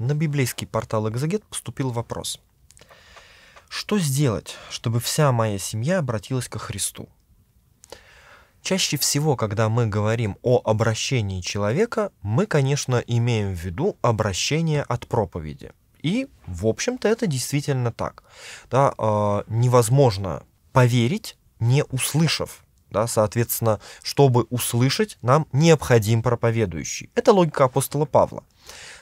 на библейский портал Экзагет поступил вопрос. Что сделать, чтобы вся моя семья обратилась ко Христу? Чаще всего, когда мы говорим о обращении человека, мы, конечно, имеем в виду обращение от проповеди. И, в общем-то, это действительно так. Да, э, невозможно поверить, не услышав. Да, соответственно, чтобы услышать, нам необходим проповедующий. Это логика апостола Павла.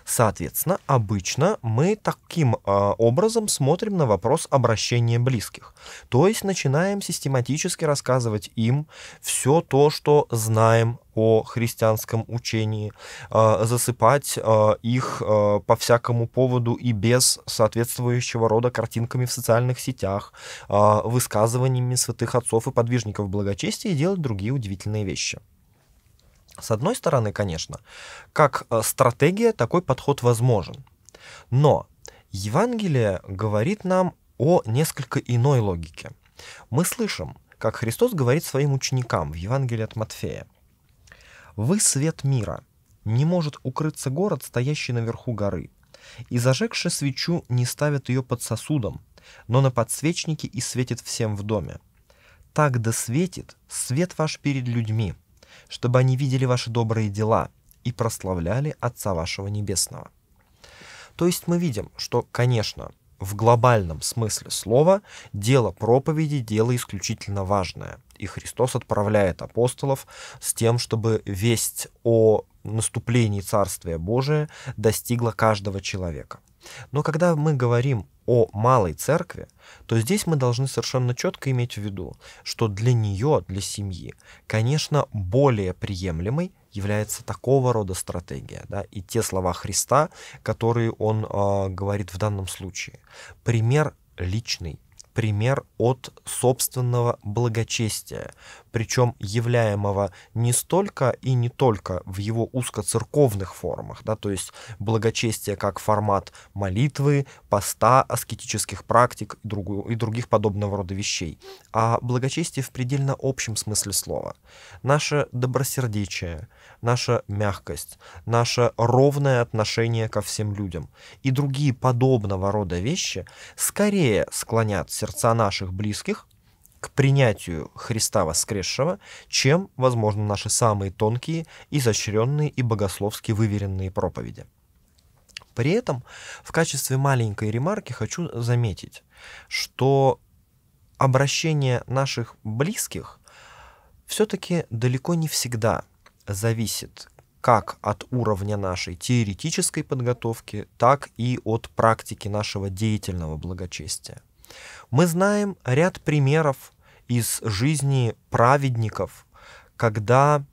Соответственно, обычно мы таким а, образом смотрим на вопрос обращения близких. То есть начинаем систематически рассказывать им все то, что знаем о христианском учении, а, засыпать а, их по всякому поводу и без соответствующего рода картинками в социальных сетях, высказываниями святых отцов и подвижников благочестия и делать другие удивительные вещи. С одной стороны, конечно, как э, стратегия такой подход возможен. Но Евангелие говорит нам о несколько иной логике. Мы слышим, как Христос говорит своим ученикам в Евангелии от Матфея. «Вы свет мира. Не может укрыться город, стоящий наверху горы. И зажегши свечу, не ставят ее под сосудом, но на подсвечнике и светит всем в доме. Так да светит свет ваш перед людьми, чтобы они видели ваши добрые дела и прославляли Отца вашего Небесного. То есть мы видим, что, конечно, в глобальном смысле слова дело проповеди – дело исключительно важное. И Христос отправляет апостолов с тем, чтобы весть о наступлении Царствия Божия достигла каждого человека. Но когда мы говорим о малой церкви, то здесь мы должны совершенно четко иметь в виду, что для нее, для семьи, конечно, более приемлемой является такого рода стратегия, да, и те слова Христа, которые он э, говорит в данном случае. Пример личный, пример от собственного благочестия, причем являемого не столько и не только в его узкоцерковных формах, да, то есть благочестие как формат молитвы, поста, аскетических практик и, другу, и других подобного рода вещей, а благочестие в предельно общем смысле слова. Наше добросердечие, наша мягкость, наше ровное отношение ко всем людям и другие подобного рода вещи скорее склонят сердца наших близких к принятию Христа воскресшего, чем, возможно, наши самые тонкие, изощренные и богословски выверенные проповеди. При этом в качестве маленькой ремарки хочу заметить, что обращение наших близких все-таки далеко не всегда зависит как от уровня нашей теоретической подготовки, так и от практики нашего деятельного благочестия. Мы знаем ряд примеров из жизни праведников, когда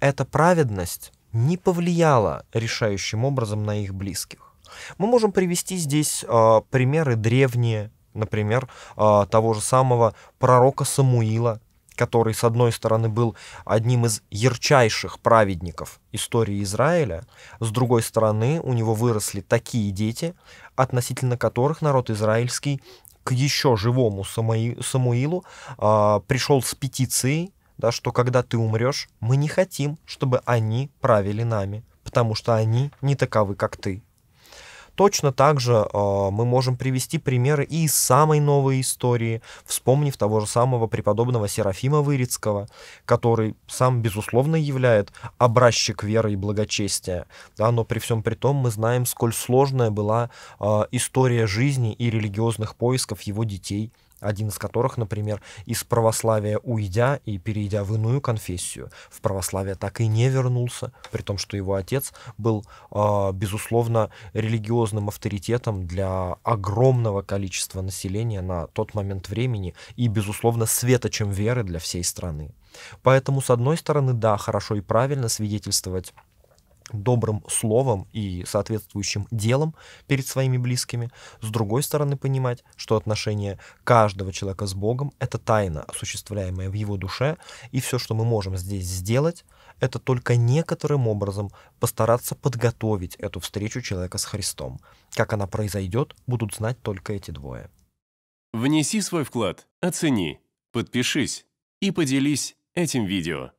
эта праведность не повлияла решающим образом на их близких. Мы можем привести здесь э, примеры древние, например, э, того же самого пророка Самуила, который, с одной стороны, был одним из ярчайших праведников истории Израиля, с другой стороны, у него выросли такие дети, относительно которых народ израильский к еще живому Самуилу э, а, пришел с петицией, да, что когда ты умрешь, мы не хотим, чтобы они правили нами, потому что они не таковы, как ты. Точно так же э, мы можем привести примеры и из самой новой истории, вспомнив того же самого преподобного Серафима Вырицкого, который сам, безусловно, является образчик веры и благочестия. Да, но при всем при том мы знаем, сколь сложная была э, история жизни и религиозных поисков его детей – один из которых, например, из православия уйдя и перейдя в иную конфессию, в православие так и не вернулся, при том, что его отец был, а, безусловно, религиозным авторитетом для огромного количества населения на тот момент времени и, безусловно, светочем веры для всей страны. Поэтому, с одной стороны, да, хорошо и правильно свидетельствовать добрым словом и соответствующим делом перед своими близкими. С другой стороны, понимать, что отношение каждого человека с Богом — это тайна, осуществляемая в его душе, и все, что мы можем здесь сделать, это только некоторым образом постараться подготовить эту встречу человека с Христом. Как она произойдет, будут знать только эти двое. Внеси свой вклад, оцени, подпишись и поделись этим видео.